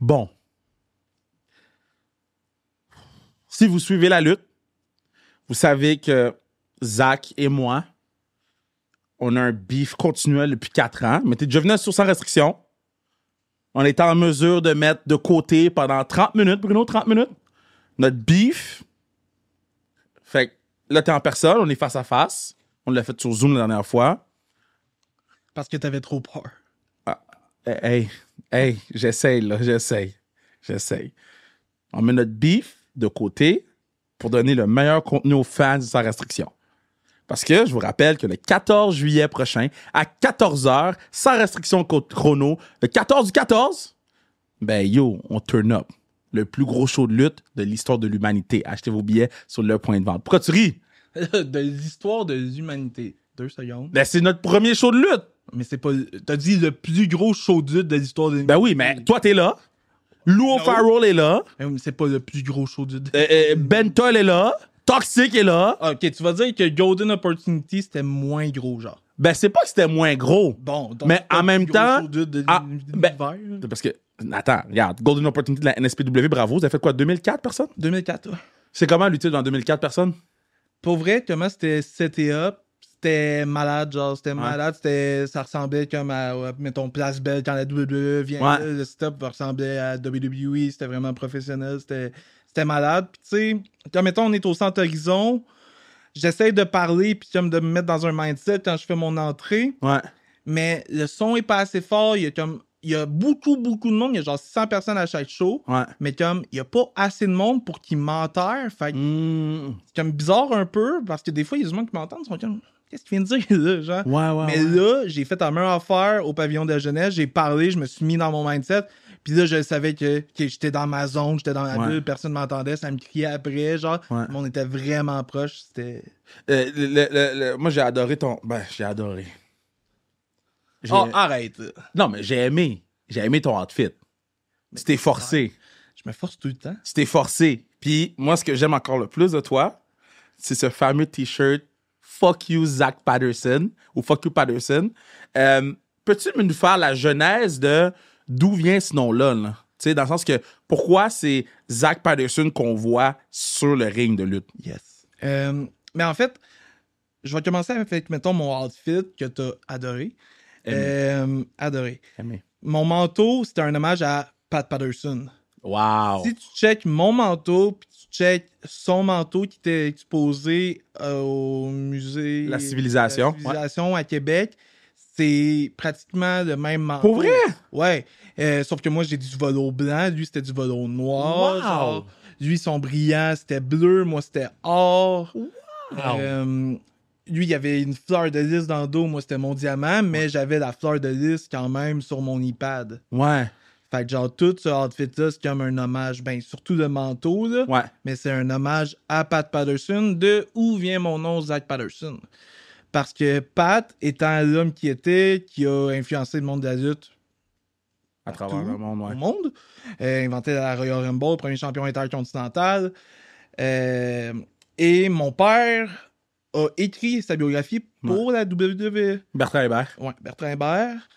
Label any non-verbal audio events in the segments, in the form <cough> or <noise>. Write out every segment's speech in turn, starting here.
Bon. Si vous suivez la lutte, vous savez que Zach et moi, on a un beef continuel depuis quatre ans, mais t'es déjà venu sur sans restriction. On était en mesure de mettre de côté pendant 30 minutes, Bruno, 30 minutes, notre beef. Fait que là, t'es en personne, on est face à face. On l'a fait sur Zoom la dernière fois. Parce que t'avais trop peur. Ah, hey, Hey, j'essaye, là, j'essaye. J'essaye. On met notre beef de côté pour donner le meilleur contenu aux fans sans restriction. Parce que je vous rappelle que le 14 juillet prochain, à 14h, sans restriction chrono, le 14 du 14, ben yo, on turn up. Le plus gros show de lutte de l'histoire de l'humanité. Achetez vos billets sur le point de vente. Pourquoi tu ris? <laughs> de l'histoire de l'humanité. Deux secondes. Ben, c'est notre premier show de lutte. Mais c'est pas. T'as dit le plus gros show de l'histoire de. Ben oui, mais toi, t'es là. Lou ben O'Farrell est là. Ben mais c'est pas le plus gros show dude. Euh, euh, ben est là. Toxic est là. Ok, tu vas dire que Golden Opportunity, c'était moins gros, genre. Ben, c'est pas que c'était moins gros. Bon, donc Mais en même temps. Ah, parce que. Attends, regarde. Golden Opportunity de la NSPW, bravo. Vous avez fait quoi, 2004 personnes 2004, ouais. C'est comment l'utile dans 2004 personnes Pour vrai, comment c'était up? c'était malade, genre, c'était malade. ça ressemblait comme à, mettons, Place Belle quand la WWE vient. le stop ressemblait à WWE. C'était vraiment professionnel. C'était, malade. Puis, tu sais, comme, mettons, on est au Centre Horizon. J'essaie de parler, puis comme de me mettre dans un mindset quand je fais mon entrée. Ouais. Mais le son est pas assez fort. Il y a comme il y a beaucoup, beaucoup de monde. Il y a genre 600 personnes à chaque show. Mais comme, il y a pas assez de monde pour qu'ils m'entendent, Fait mmh. c'est comme bizarre un peu parce que des fois, il y a des gens qui m'entendent, ils sont comme, qu'est-ce que tu viens de dire <laughs> là, genre? mais là, j'ai fait un meilleure affaire au pavillon de la jeunesse, j'ai parlé, je me suis mis dans mon mindset. Puis là, je savais que, j'étais dans ma zone, j'étais dans la bulle, personne m'entendait, ça me criait après, genre, on était vraiment proches, c'était... Euh, moi, j'ai adoré ton... Ben, j'ai adoré. Ah, arrête! Non, mais j'ai aimé. J'ai aimé ton outfit. C'était forcé. Je me force tout le temps. C'était forcé. Puis moi, ce que j'aime encore le plus de toi, c'est ce fameux T-shirt fuck you Zach Patterson ou fuck you Patterson. Euh, peux-tu nous faire la genèse de d'où vient ce nom-là? Tu sais, dans le sens que pourquoi c'est Zach Patterson qu'on voit sur le ring de lutte? Yes. Euh, mais en fait, je vais commencer avec, mettons, mon outfit que tu as adoré. Euh, adoré. Mon manteau, c'était un hommage à Pat Patterson. Wow. Si tu checkes mon manteau, puis tu checkes son manteau qui était exposé euh, au musée. La civilisation. La civilisation à Québec, c'est pratiquement le même manteau. Pour vrai? Ouais. Euh, sauf que moi, j'ai du volo blanc. Lui, c'était du volo noir. Lui, son brillant, c'était bleu. Moi, c'était or. Euh, lui, il y avait une fleur de lys dans le dos. Moi, c'était mon diamant, mais j'avais la fleur de lys quand même sur mon iPad. Ouais. Fait que genre, tout ce outfit-là, c'est comme un hommage, ben surtout le manteau, là. Mais c'est un hommage à Pat Patterson de Où vient mon nom, Zach Patterson. Parce que Pat, étant l'homme qui était, qui a influencé le monde de la lutte à travers le monde, ouais. monde euh, inventé la Royal Rumble, premier champion intercontinental. Euh, et mon père a écrit sa biographie pour la WWE. Bertrand Hébert. ouais Bertrand Hébert.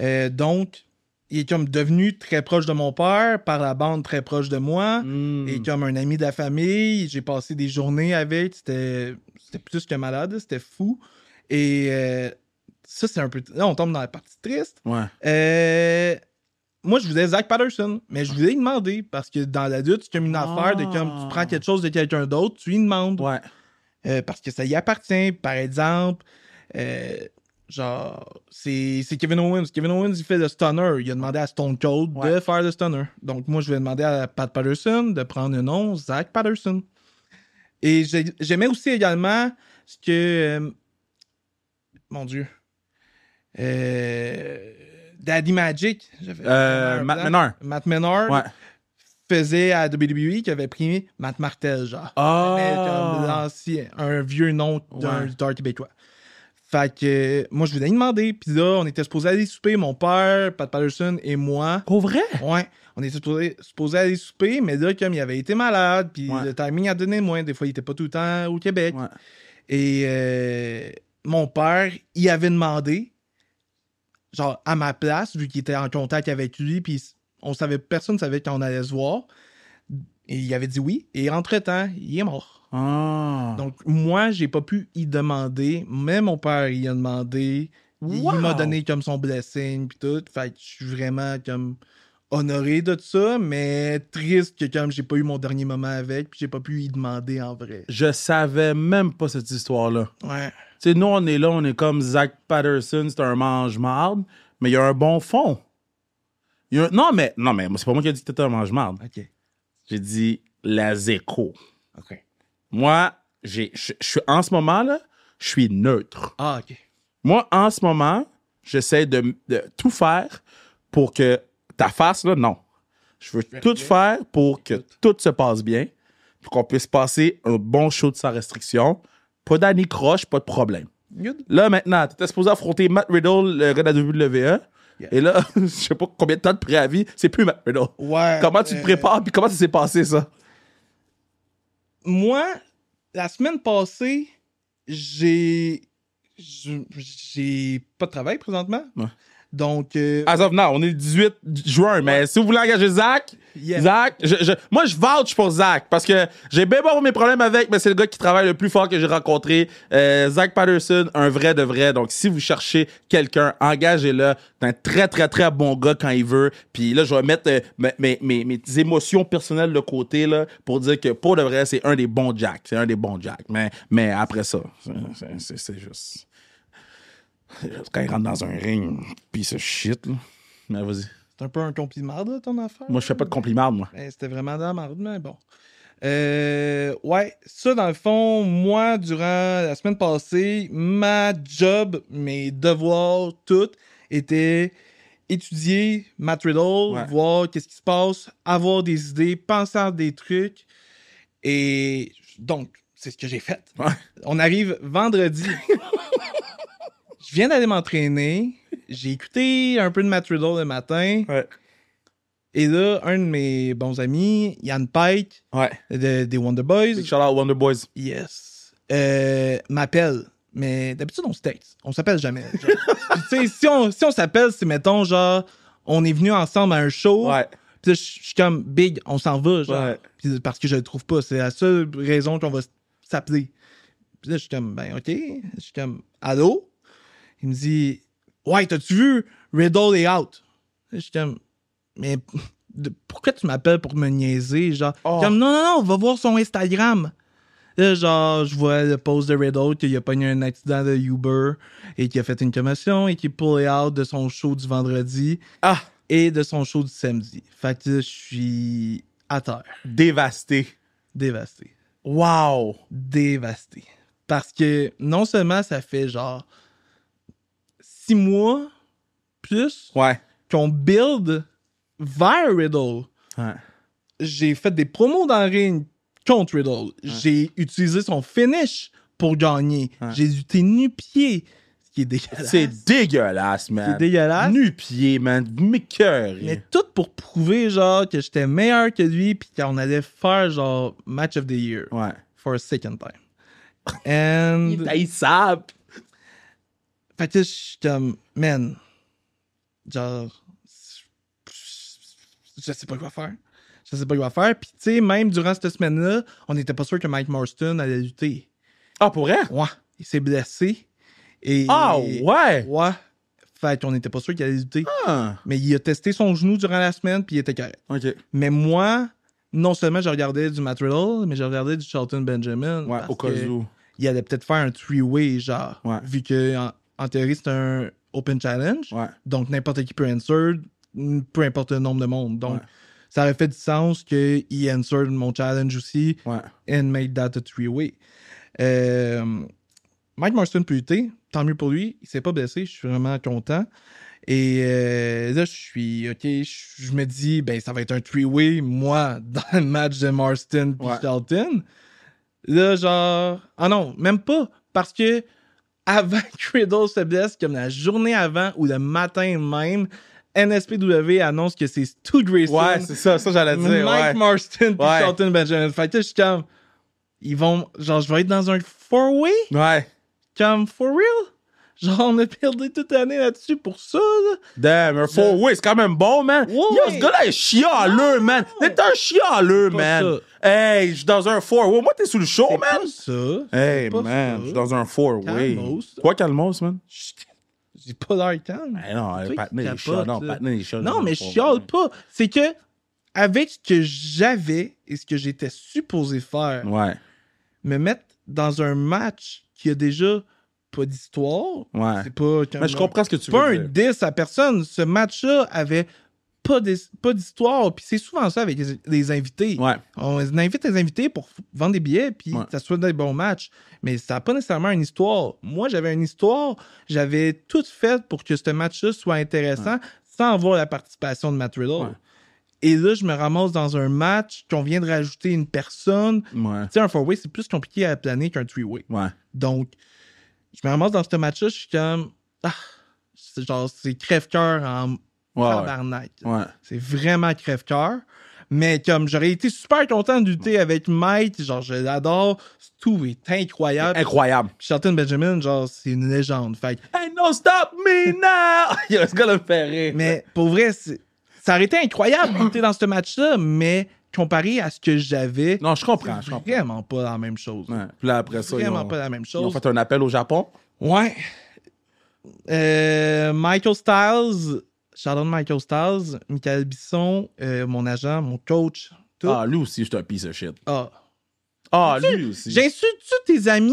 Euh, donc, il est comme devenu très proche de mon père, par la bande très proche de moi, hmm. Il et comme un ami de la famille. J'ai passé des journées avec, c'était plus que malade, c'était fou. Et euh, ça, c'est un peu. Là, on tombe dans la partie triste. Euh, moi, je voulais Zach Patterson, mais je voulais demander parce que dans l'adulte, c'est comme une affaire de comme tu prends ah. quelque chose de quelqu'un d'autre, tu lui demandes. Euh, parce que ça y appartient. Par exemple, Genre, c'est Kevin Owens. Kevin Owens, il fait le stunner. Il a demandé à Stone Cold de faire le stunner. Donc, moi, je vais demander à Pat Patterson de prendre le nom Zach Patterson. Et j'aimais aussi également ce que. Euh, mon Dieu. Euh, Daddy Magic. Euh, Matt Menard. Matt Menard. faisait à WWE qui avait pris Matt Martel, genre. Ah! Un vieux nom d'un lutteur québécois. Fait que moi, je voulais demander. Puis là, on était supposé aller souper, mon père, Pat Patterson et moi. Au vrai? Ouais. On était supposé, aller souper, mais là, comme il avait été malade, puis le timing a donné moins. Des fois, il était pas tout le temps au Québec. Et euh, mon père, il avait demandé, genre, à ma place, vu qu'il était en contact avec lui, puis on savait, personne savait qu'on allait se voir. Et il avait dit oui. Et entre-temps, il est mort. Ah. Donc, moi, j'ai pas pu y demander, mais mon père y a demandé. Il m'a donné comme son blessing, puis tout. Fait que je suis vraiment comme honoré de ça, mais triste que comme j'ai pas eu mon dernier moment avec, puis j'ai pas pu y demander en vrai. Je savais même pas cette histoire-là. Ouais. Tu sais, nous, on est là, on est comme Zach Patterson, c'est un mange-marde, mais il y a un bon fond. Non, mais, non, mais c'est pas moi qui ai dit que t'étais un mange-marde. OK. J'ai dit la Zéco. OK. Moi, je, suis en ce moment là, je suis neutre. Ah ok. Moi, en ce moment, j'essaie de, tout faire pour que ta face là, non. Je veux tout faire pour que tout se passe bien, pour qu'on puisse passer un bon show de sans restriction. Pas d'années-croche, pas de problème. Là, maintenant, tu étais supposé affronter Matt Riddle, le WWE. E e, hein? Yeah. Et là, <laughs> je sais pas combien de temps de préavis, c'est plus Matt Riddle. comment tu te euh, prépares, puis comment ça s'est passé, ça? moi, la semaine passée, j'ai. J'ai pas de travail présentement. Donc. Euh, As of on est le 18 juin, mais si vous voulez engager Zach, moi je vouch pour Zach parce que j'ai bien avoir mes problèmes avec, mais c'est le gars qui travaille le plus fort que j'ai rencontré. Euh, Zach Patterson, un vrai de vrai. Donc si vous cherchez quelqu'un, engagez-le. C'est un très très très bon gars quand il veut. Puis là, je vais mettre euh, mes, mes, émotions personnelles de côté là, pour dire que pour de vrai, c'est un des bons Jacks, C'est un des bons Jacks. Mais, mais après ça, c'est juste. Quand il rentre dans un ring, puis ce shit, là. Mais ben, vas-y. C'est un peu un compliment, de ton affaire. Moi, je fais pas de compliment, moi. Ben, c'était vraiment dans la marde, mais bon. Euh, ouais, ça, dans le fond, moi, durant la semaine passée, ma job, mes devoirs, tout, était étudier ma Riddle, voir qu'est-ce qui se passe, avoir des idées, penser à des trucs. Et donc, c'est ce que j'ai fait. On arrive vendredi. <laughs> je viens d'aller m'entraîner. J'ai écouté un peu de Matt le matin. Et là, un de mes bons amis, Yann Pike, des Wonder Boys. Wonder Boys. Yes. Euh, m'appelle. Mais d'habitude, on se texte. On s'appelle jamais. <laughs> si on si on s'appelle, c'est mettons genre, on est venu ensemble à un show. Ouais. Puis je suis comme big, on s'en va. Genre. parce que je le trouve pas. C'est la seule raison qu'on va s'appeler. Puis je suis comme, ben, OK. Je suis comme, allô? Il me dit Ouais, t'as-tu vu Riddle est out Je suis comme Mais pourquoi tu m'appelles pour me niaiser Genre, oh. comme Non, non, non, va voir son Instagram. Là, genre, je vois le post de Riddle qu'il a pogné un accident de Uber et qu'il a fait une commotion et qu'il pullé out de son show du vendredi ah. et de son show du samedi. Fait que je suis à terre. Dévasté. Dévasté. Wow! Dévasté. Parce que non seulement ça fait genre six mois plus ouais. qu'on build vers Riddle. J'ai fait des promos dans le ring contre Riddle. J'ai utilisé son finish pour gagner. J'ai été nu-pied. Ce qui est dégueulasse. C'est dégueulasse, man. C'est dégueulasse. Nu-pied, man. Mais tout pour prouver, genre, que j'étais meilleur que lui puis qu'on allait faire, genre, match of the year. Ouais. For a second time. And. Il up. Fait que je suis comme, man, genre, je sais pas quoi faire. Je sais pas quoi faire. Puis, tu sais, même durant cette semaine-là, on n'était pas sûr que Mike Marston allait lutter. Ah, pour vrai? Ouais. Il s'est blessé. Et, ah, ouais? Ouais. Fait qu'on n'était pas sûr qu'il allait lutter. Ah. Mais il a testé son genou durant la semaine, puis il était correct. OK. Mais moi, non seulement j'ai regardé du Matt Riddle, mais j'ai regardé du Charlton Benjamin. Ouais, au cas où. Il allait peut-être faire un three-way, genre, vu que en théorie, c'est un open challenge. Donc, n'importe qui peut answer, mm, peu importe le nombre de monde. Donc, ça aurait fait du sens qu'il answer mon challenge aussi and make that a three-way. Euh, Mike Marston peut lutter, tant mieux pour lui. Il s'est pas blessé, je suis vraiment content. Et euh, là, je suis, OK, je me dis, ben, ça va être un three-way, moi, <laughs> dans le match de Marston puis Shelton. Là, genre, ah non, même pas, parce que avant que <laughs> Riddle se blesse, comme la journée avant ou le matin même, NSPW annonce que c'est Stu Grayson. Ouais, c'est ça, ça j'allais dire. Mike Marston puis ouais. Shelton Benjamin. Fait que je suis comme. Ils vont. Genre, je vais être dans un four-way? Ouais. Comme, for real? Genre, on a perdu toute l'année là-dessus pour ça, là. Damn, un four way, c'est quand même bon, man. Yo, ce gars-là est chialeux, man. T'es un chialeux, man. Hey, je suis dans un four way. Moi, t'es sous le show, man. ça. Hey, man, je suis dans un four way. Quoi, Calmos, man? <laughs> J'ai pas l'air calme. Ben non, le il Non, Non, mais je chiale pas. C'est que, avec ce que j'avais et ce que j'étais supposé faire, ouais. me mettre dans un match qui a déjà pas d'histoire. C'est pas. je comprends ce que tu veux. Pas un 10 à personne. Ce match-là avait pas d'histoire. Puis c'est souvent ça avec les, invités. On invite les invités pour vendre des billets, puis ça soit des bons matchs. Mais ça n'a pas nécessairement une histoire. Moi, j'avais une histoire. J'avais tout fait pour que ce match-là soit intéressant sans avoir la participation de Matt Riddle. Et là, je me ramasse dans un match qu'on vient de rajouter une personne. Tu sais, un four-way, c'est plus compliqué à planer qu'un three-way. Donc, je me ramasse dans ce match-là, je suis comme. Ah, c'est genre, c'est crève-coeur en wow, Ouais. C'est vraiment crève-coeur. Mais comme j'aurais été super content de lutter avec Mike, genre je l'adore, tout est incroyable. incroyable. Shelton Benjamin, genre c'est une légende. Fait que, hey, no stop me now! <laughs> Il a ce gars faire rire. Mais pour vrai, ça aurait été incroyable de <clears throat> lutter dans ce match-là, mais comparé à ce que j'avais. Non, je comprends. Je comprends. Vraiment pas la même chose. Ouais. Puis là, après ça, vraiment ils ont, pas la même chose. Ils ont fait un appel au Japon. Ouais. Euh, Michael Styles, Sharon Michael Styles, Michael Bisson, euh, mon agent, mon coach. Ah, lui aussi, je suis un piece of shit. Ah. Ah, lui aussi. J'insulte-tu tes amis?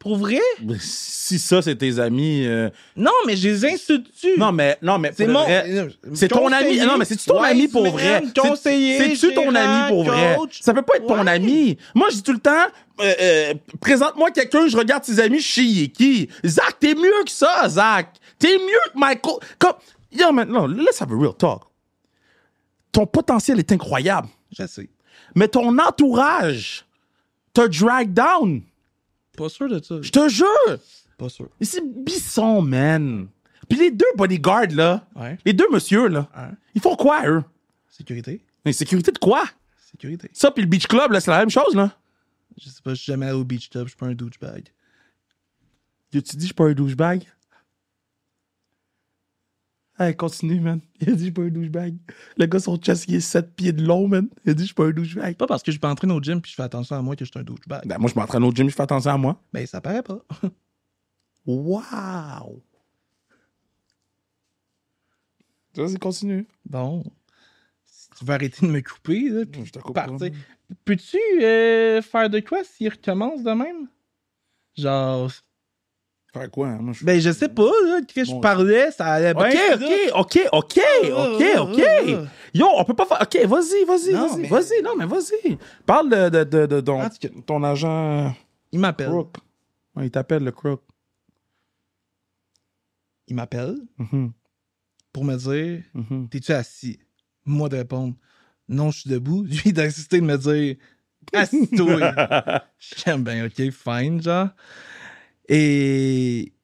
Pour vrai? Si ça, c'est tes amis. Euh, non, mais je les insulte tu Non, mais. Non, mais C'est mon- vrai, C'est ton ami. Non, mais c'est-tu ton ami pour vrai? conseiller, C'est- tu ton ami pour vrai? Ça peut pas être ton ami. Moi, je dis tout le temps, euh, euh, présente-moi quelqu'un, je regarde ses amis, je qui. Zach, t'es mieux que ça, Zach. T'es mieux que Michael. Comme. Yo, man, non, let's have a real talk. Ton potentiel est incroyable, Je sais. mais ton entourage te drag down. Pas sûr de ça. Je te jure! Pas sûr. Mais c'est Bisson, man. Puis les deux bodyguards, là, les deux monsieur là, ils font quoi, eux? Sécurité? Mais sécurité de quoi? Sécurité. Ça, puis le beach club, là, c'est la même chose, là. Je sais pas, je suis jamais allé au beach club, je suis pas un douchebag. Tu dis, je suis pas un douchebag? Hey, continue, man. Il a dit, je suis pas un douchebag. Le gars, son chest, il est 7 pieds de long, man. Il a dit, je suis pas un douchebag. Pas parce que je dans au gym puis je fais attention à moi que je suis un douchebag. Ben, moi, je m'entraîne au gym et je fais attention à moi. Ben, ça paraît pas. <laughs> wow! Vas-y, continue. Bon. tu veux arrêter de me couper, là, puis je te coupe partir. Peux-tu euh, faire de quoi s'il recommence de même? Genre, Faire quoi? Hein? je... Ben, je sais pas, là, je parlais, ça allait bien. OK, OK, OK, ah, ah, OK, ah, OK, OK. Yo, on peut pas faire... OK, vas-y, vas-y, vas-y, vas-y. Non, mais vas-y. Parle de, de, de, ton, agent... Il m'appelle. il t'appelle le crook. Il m'appelle mm-hmm. pour me dire, mm-hmm. t'es-tu assis? Moi de répondre, non, je suis debout. <laughs> Lui d'insister de me dire, assis-toi. <laughs> J'aime bien, OK, fine, genre et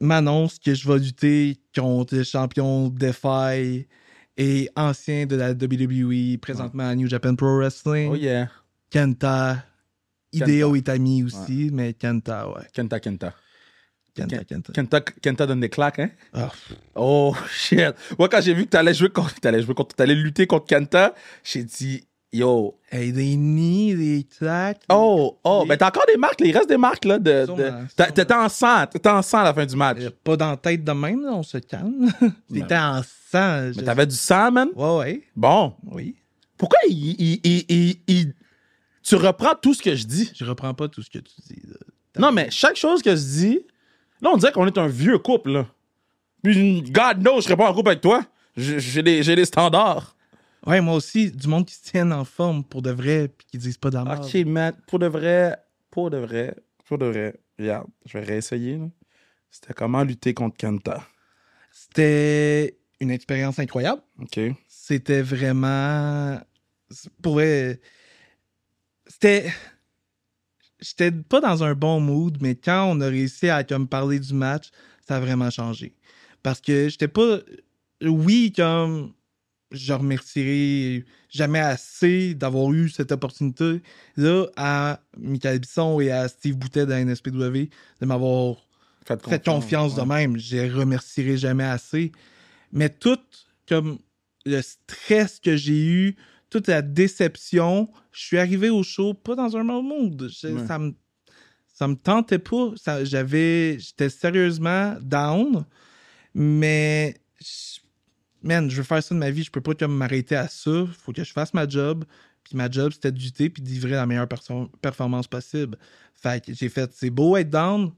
m'annonce que je vais lutter contre le champion Defy et ancien de la WWE, présentement à New Japan Pro Wrestling. Oh yeah. Kenta. Hideo Itami aussi, mais Kenta, ouais. Kenta, Kenta. Kenta, Kenta. Kenta, Kenta donne des claques, hein? Ah. Oh, shit. Moi, quand j'ai vu que t'allais jouer contre, t'allais jouer t'allais lutter contre Kenta, j'ai dit, Yo. Hey, des nids, des Oh, oh, mais t'as encore des marques, les restes des marques, là. De, de... T'étais en sang, t'étais en sang à la fin du match. Euh, pas dans la tête de même, on se calme. <laughs> t'étais en sang. Mais t'avais du sang, man? Ouais, ouais. Bon. Oui. Pourquoi il, Tu reprends tout ce que je dis? Je reprends pas tout ce que tu dis. Non, mais chaque chose que je dis. Là, on dirait qu'on est un vieux couple, là. Puis, God knows, je serais pas en couple avec toi. J'ai des, des standards. Ouais, moi aussi, du monde qui se tienne en forme pour de vrai puis qui disent pas de Ok, Matt, pour de vrai, pour de vrai, pour de vrai, regarde, je vais réessayer. C'était comment lutter contre Kanta? C'était une expérience incroyable. OK. C'était vraiment. Pour C'était. J'étais pas dans un bon mood, mais quand on a réussi à comme, parler du match, ça a vraiment changé. Parce que j'étais pas. Oui, comme je remercierai jamais assez d'avoir eu cette opportunité-là à Michael Bisson et à Steve Boutet de la NSPW de m'avoir fait confiance, confiance de même. Je remercierai jamais assez. Mais tout comme le stress que j'ai eu, toute la déception, je suis arrivé au show pas dans un mauvais mood. Ça me ça me tentait pas. j'étais sérieusement down, mais man, je veux faire ça de ma vie, je peux pas m'arrêter à ça, faut que je fasse ma job. Puis ma job, c'était d'uter puis de la meilleure performance possible. Fait que j'ai fait, c'est beau être down,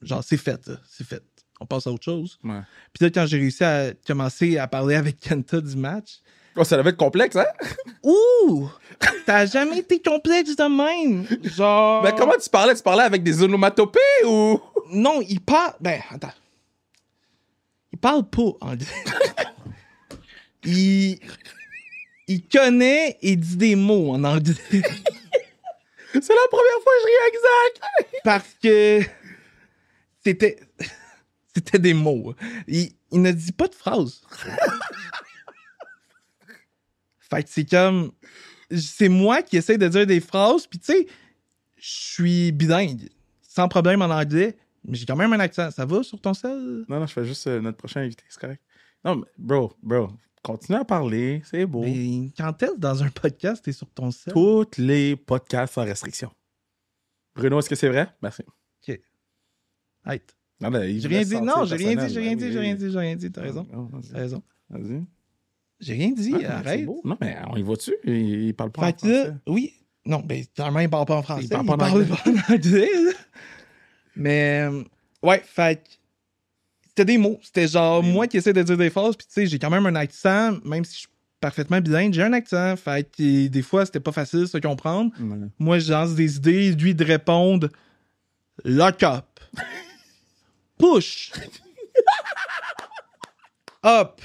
genre c'est fait, c'est fait. On passe à autre chose. Puis là, quand j'ai réussi à commencer à parler avec Kenta du match, Oh, ça devait être complexe, hein? Ouh! T'as jamais été complexe de même! Genre. Mais comment tu parlais? Tu parlais avec des onomatopées ou. Non, il parle. Ben, attends parle pas anglais. <laughs> il, connaît et dit des mots en anglais. <laughs> C'est la première fois que je ris exact. Parce que c'était c'était des mots. Il, ne dit pas de phrases. fait c'est comme c'est moi qui essaie de dire des phrases puis tu sais je suis bilingue sans problème en anglais, mais J'ai quand même un accent. Ça va sur ton sel? Non, non, je fais juste euh, notre prochain invité, c'est correct. Non, mais bro, bro, continue à parler, c'est beau. Mais quand est-ce dans un podcast, t'es sur ton sel? Toutes les podcasts sans restriction. Bruno, est-ce que c'est vrai? Merci. OK. Right. Non, ben, j'ai rien dit. Non, j'ai rien dit, j'ai rien ben dit, j'ai rien dit, j'ai rien dit. T'as raison. Ah, t'as raison. Vas-y. J'ai rien dit, ah, arrête. Non, mais on y va-tu? Il, parle pas en français. oui. Non, mais clairement, il parle pas en français. Il parle Parle en anglais. Mais, euh, ouais, fait c'était des mots. C'était genre moi qui essaie de dire des phrases, puis tu sais, j'ai quand même un accent, même si je suis parfaitement bilingue, j'ai un accent. Fait que des fois, c'était pas facile de se comprendre. Moi, j'ai lance des idées, lui de répondre Lock up. <laughs> Push. hop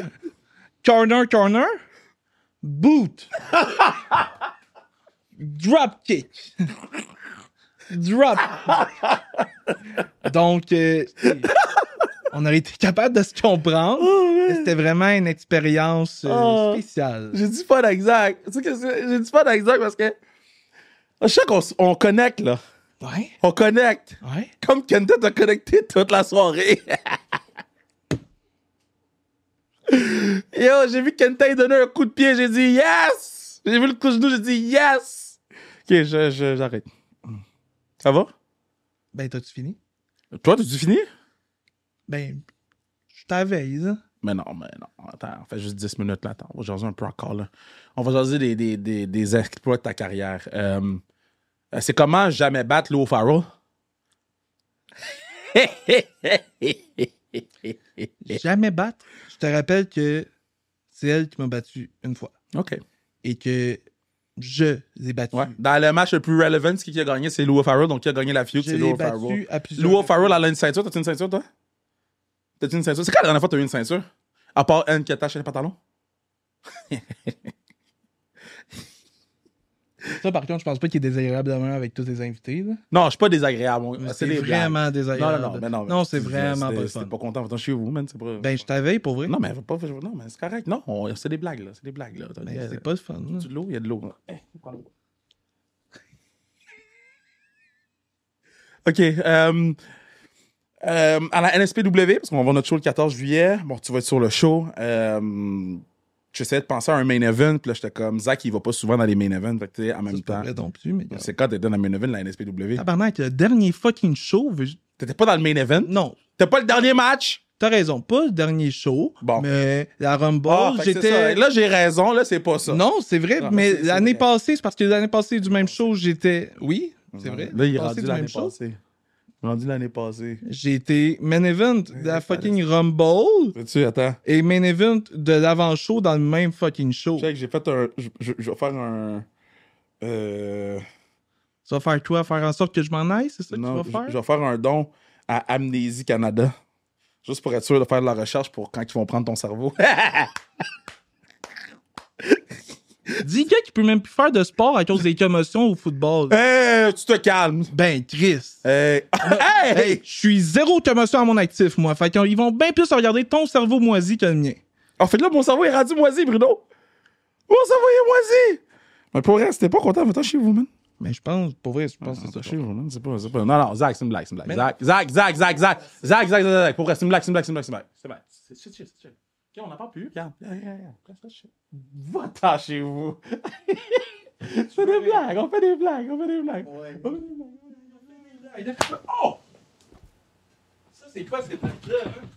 <laughs> corner, corner. Boot. <laughs> Drop kick. Drop. <laughs> Donc, euh, on aurait été capable de se comprendre. Oh, c'était vraiment une expérience euh, oh. spéciale. J'ai dit pas d'exact. j'ai dit pas d'exact parce que je sais qu'on connecte, là. Ouais. On connecte. Ouais. Comme Kent a connecté toute la soirée. <laughs> Yo, j'ai vu Kenta donner un coup de pied, j'ai dit yes! J'ai vu le coup de genou, j'ai dit yes! Ok, j'arrête. Je, ça va? Ben, t'as-tu fini? Toi, t'as-tu fini? Ben, je t'avais, hein. Mais non, mais non. Attends, on fait juste 10 minutes là. Attends, on va jaser un peu call. là. On va choisir des, des, des, exploits de ta carrière. Euh, euh, c'est comment jamais battre Lou Farrell? <laughs> jamais battre? Je te rappelle que c'est elle qui m'a battu une fois. OK. Et que je les ai battus. Dans le match le plus relevant, ce qui a gagné, c'est Lua Farrell. Donc, qui a gagné la feud, c'est Louis Farrell. Louis Farrell, elle a une ceinture. T'as-tu une ceinture, toi? T'as-tu une ceinture? C'est quand la dernière fois que t'as eu une ceinture? À part Anne qui attache les pantalons? <laughs> Ça, par contre, je pense pas qu'il est désagréable demain avec tous les invités. Non, je suis pas désagréable. C'est vraiment désagréable. Non, non, non. non, c'est vraiment pas fun. pas content. Attends, je suis vous, man. Pas... Ben, je t'avais pour vrai. Non, mais, pas... mais c'est correct. Non, c'est des blagues, là. C'est des blagues, là. Ben, c'est pas le fun. Il y de l'eau, il y a de l'eau. <laughs> OK. Euh, euh, à la NSPW, parce qu'on va voir notre show le 14 juillet. Bon, tu vas être sur le show. Euh, j'essayais de penser à un main event, puis là, j'étais comme, Zach, il va pas souvent dans les main events, fait que, en même temps. C'est quand t'étais dans le main event, la NSPW? Tabarnak, le dernier fucking show. T'étais pas dans le main event? Non. T'es pas le dernier match? T'as raison, pas le dernier show, bon. mais la Rumble, ah, j'étais... Là, j'ai raison, là, c'est pas ça. Non, c'est vrai, mais l'année passée, c'est parce que l'année passée, du même show, j'étais... Oui, c'est vrai. Là, il est rendu l'année passée. Rendu l'année passée. J'ai été main event de la fucking Rumble. attends. Et main event de l'avant-show dans le même fucking show. Tu sais que j'ai fait un. Je, vais faire un. Euh. Tu vas faire quoi? Faire en sorte que je m'en aille, c'est ça que Non, tu je, vas faire? je vais faire un don à Amnésie Canada. Juste pour être sûr de faire de la recherche pour quand ils vont prendre ton cerveau. <laughs> Dis quelqu'un qui peut même plus faire de sport à cause des commotions au football. Eh, tu te calmes. Ben, triste. Hey. je suis zéro commotion à mon actif, moi. Fait qu'ils vont bien plus regarder ton cerveau moisi que le mien. En fait, là, mon cerveau est rendu moisi, Bruno. Mon cerveau est moisi. Mais pour vrai, c'était pas content, va-t'en chez vous, man. Mais je pense, pour vrai, je pense que c'est Chez vous, man. C'est pas, pas. Non, non, Zach, c'est une blague, c'est blague. Zach, Zach, Zach, Zach, Zach, Zach, Zach, Zach, Zach, Zach, Zach, une blague, Zach, une blague, on n'a pas pu. Va-t'en chez vous. C'est <laughs> des blagues, on fait des blagues, on fait des blagues. Ouais. On fait des blagues. Oh! Ça, c'est quoi cette blague-là? Hein?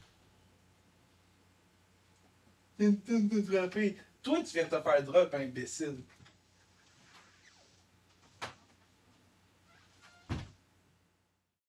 Toi, tu viens de te faire drop, imbécile.